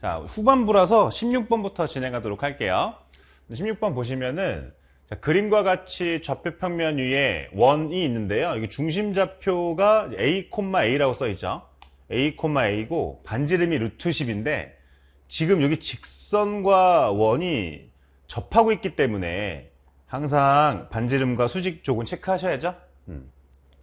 자, 후반부라서 16번부터 진행하도록 할게요. 16번 보시면은 자, 그림과 같이 좌표 평면 위에 원이 있는데요. 이게 중심 좌표가 A, A라고 써있죠. A, A고 반지름이 루트 10인데 지금 여기 직선과 원이 접하고 있기 때문에 항상 반지름과 수직 쪽은 체크하셔야죠. 음.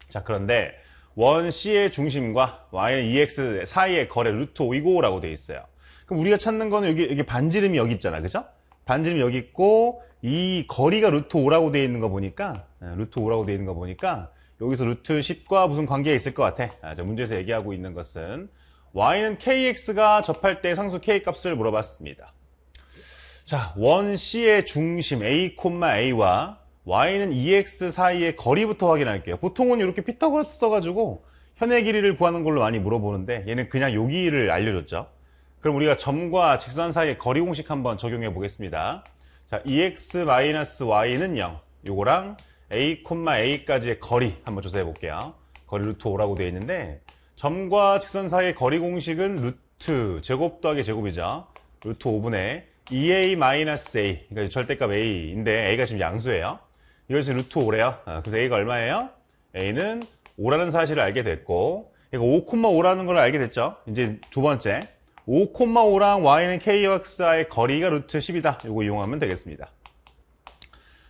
자 그런데 원 C의 중심과 Y는 EX 사이의 거래 루트 5이고라고 되어 있어요. 그럼 우리가 찾는 거는 여기, 여기 반지름이 여기 있잖아. 그죠? 반지름 이 여기 있고, 이 거리가 루트 5라고 되어 있는 거 보니까, 예, 루트 5라고 되어 있는 거 보니까, 여기서 루트 10과 무슨 관계가 있을 것 같아. 아, 문제에서 얘기하고 있는 것은, y는 kx가 접할 때 상수 k 값을 물어봤습니다. 자, 원 c의 중심 a, a와 y는 ex 사이의 거리부터 확인할게요. 보통은 이렇게 피타고라스 써가지고 현의 길이를 구하는 걸로 많이 물어보는데 얘는 그냥 여기를 알려줬죠. 그럼 우리가 점과 직선 사이의 거리 공식 한번 적용해 보겠습니다. 자, ex-y는 0, 요거랑 a, a까지의 거리 한번 조사해 볼게요. 거리 루트 5라고 되어 있는데 점과 직선 사이의 거리 공식은 루트 제곱 더하기 제곱이죠. 루트 5분의 2a-a 그러니까 절대값 a인데 a가 지금 양수예요. 이것이 루트 5래요. 아, 그래서 a가 얼마예요? a는 5라는 사실을 알게 됐고 그러니까 5,5라는 걸 알게 됐죠. 이제 두 번째 5,5랑 y는 kx와의 거리가 루트 10이다. 이거 이용하면 되겠습니다.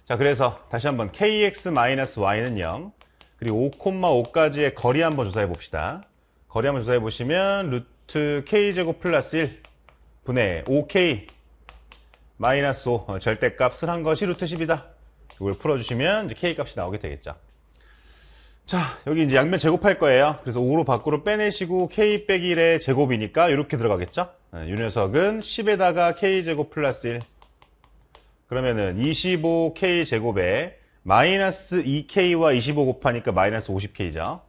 자, 그래서 다시 한번 kx-y는 0, 그리고 5,5까지의 거리 한번 조사해 봅시다. 거리 한번 조사해 보시면 루트 k제곱 플러스 1 분의 5k 마이너스 5 어, 절대값을 한 것이 루트 10이다. 이걸 풀어주시면 이제 k값이 나오게 되겠죠. 자 여기 이제 양면 제곱할 거예요 그래서 5로 밖으로 빼내시고 k 빼기 1의 제곱이니까 이렇게 들어가겠죠 네, 이 녀석은 10에다가 k제곱 플러스 1 그러면은 25k제곱에 마이너스 2k와 25 곱하니까 마이너스 50k죠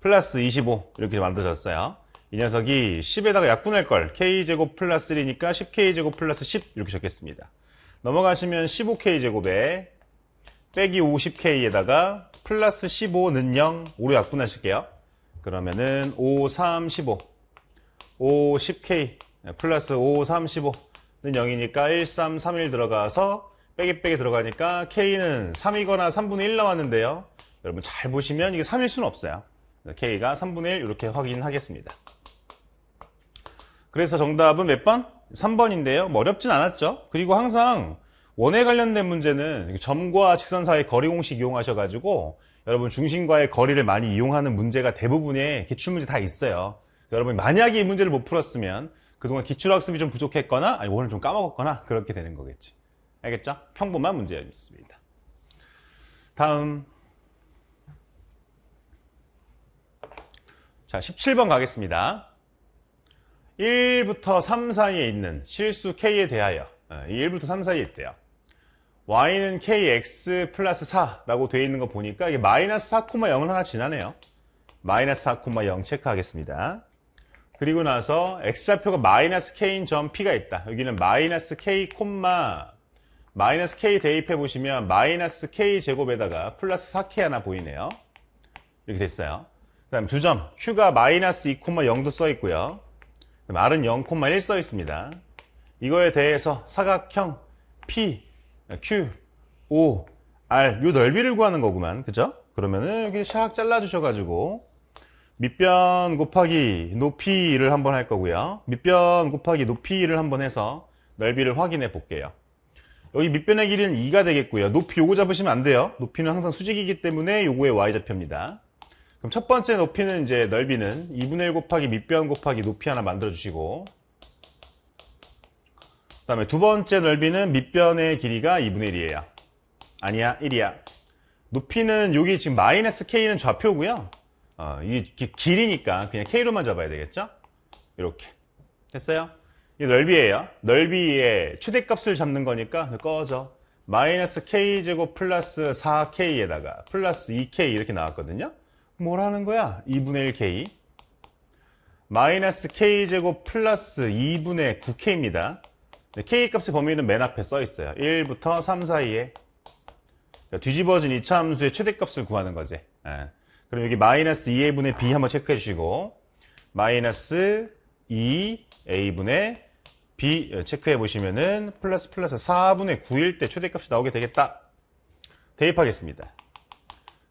플러스 25 이렇게 만들어졌어요 이 녀석이 10에다가 약분할 걸 k제곱 플러스 1이니까 10k제곱 플러스 10 이렇게 적겠습니다 넘어가시면 15k제곱에 빼기 50k에다가 플러스 15는 0, 오로 약분하실게요. 그러면은 5, 3, 15, 5, 10K 플러스 5, 3, 15는 0이니까 1, 3, 3, 1 들어가서 빼기 빼기 들어가니까 K는 3이거나 3분의 1 나왔는데요. 여러분 잘 보시면 이게 3일 수는 없어요. K가 3분의 1 이렇게 확인하겠습니다. 그래서 정답은 몇 번? 3번인데요. 뭐 어렵진 않았죠. 그리고 항상 원에 관련된 문제는 점과 직선 사이 거리 공식 이용하셔 가지고 여러분 중심과의 거리를 많이 이용하는 문제가 대부분의 기출 문제 다 있어요. 여러분 만약에 이 문제를 못 풀었으면 그동안 기출 학습이 좀 부족했거나 아니 오늘 좀 까먹었거나 그렇게 되는 거겠지. 알겠죠? 평범한 문제였습니다. 다음 자 17번 가겠습니다. 1부터 3 사이에 있는 실수 K에 대하여 1부터 예, 3 사이에 있대요. y는 kx 플러스 4라고 되어 있는 거 보니까 이게 마이너스 4,0을 하나 지나네요. 마이너스 4,0 체크하겠습니다. 그리고 나서 x좌표가 마이너스 k인 점 p가 있다. 여기는 마이너스 k, 마이너스 k 대입해 보시면 마이너스 k 제곱에다가 플러스 4k 하나 보이네요. 이렇게 됐어요. 그 다음 두 점, q가 마이너스 2,0도 써 있고요. 그다음 r은 0,1써 있습니다. 이거에 대해서 사각형 p 네, Q, O, R 요 넓이를 구하는 거구만 그죠? 그러면은 여기 샥 잘라주셔가지고 밑변 곱하기 높이를 한번 할 거고요 밑변 곱하기 높이를 한번 해서 넓이를 확인해 볼게요 여기 밑변의 길이는 2가 되겠고요 높이 요거 잡으시면 안 돼요 높이는 항상 수직이기 때문에 요거에 y좌표입니다 그럼 첫 번째 높이는 이제 넓이는 2분의 1 곱하기 밑변 곱하기 높이 하나 만들어 주시고 그 다음에 두 번째 넓이는 밑변의 길이가 2분의 1이에요. 아니야, 1이야. 높이는 여기 지금 마이너스 K는 좌표고요. 어, 이게 길이니까 그냥 K로만 잡아야 되겠죠? 이렇게. 됐어요? 이 넓이에요. 넓이의 최대값을 잡는 거니까 꺼져. 마이너스 K제곱 플러스 4K에다가 플러스 2K 이렇게 나왔거든요. 뭐라는 거야? 2분의 1K. 마이너스 K제곱 플러스 2분의 9K입니다. 네, K값의 범위는 맨 앞에 써 있어요. 1부터 3 사이에 그러니까 뒤집어진 이차 함수의 최대값을 구하는 거지. 예. 그럼 여기 마이너스 2a분의 b 한번 체크해 주시고 마이너스 2a분의 b 예, 체크해 보시면은 플러스 플러스 4분의 9일 때 최대값이 나오게 되겠다. 대입하겠습니다.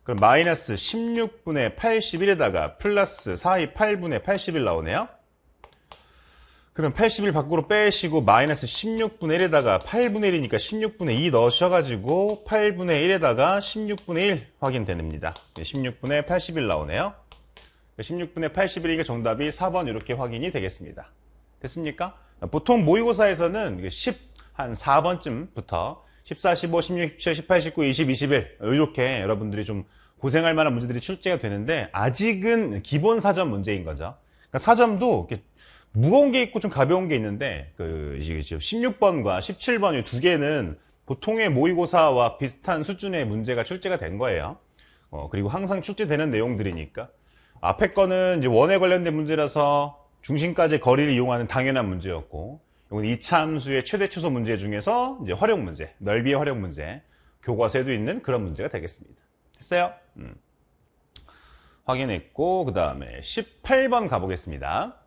그럼 마이너스 16분의 81에다가 플러스 4의 8분의 81 나오네요. 그럼 80을 밖으로 빼시고 마이너스 16분의 1에다가 8분의 1이니까 16분의 2 넣으셔가지고 8분의 1에다가 16분의 1 확인됩니다. 16분의 81 나오네요. 16분의 그러니까 81이니까 정답이 4번 이렇게 확인이 되겠습니다. 됐습니까? 보통 모의고사에서는 10, 한 4번쯤부터 14, 15, 16, 17, 18, 19, 20, 21 이렇게 여러분들이 좀 고생할 만한 문제들이 출제가 되는데 아직은 기본 사전 문제인 거죠. 그러니까 사전도 무거운 게 있고 좀 가벼운 게 있는데 그 16번과 17번 이두 개는 보통의 모의고사와 비슷한 수준의 문제가 출제가 된 거예요. 어, 그리고 항상 출제되는 내용들이니까 앞에 거는 이제 원에 관련된 문제라서 중심까지 거리를 이용하는 당연한 문제였고 이건 이차함수의 최대 최소 문제 중에서 이제 활용 문제, 넓이의 활용 문제, 교과서에도 있는 그런 문제가 되겠습니다. 했어요 음. 확인했고 그 다음에 18번 가보겠습니다.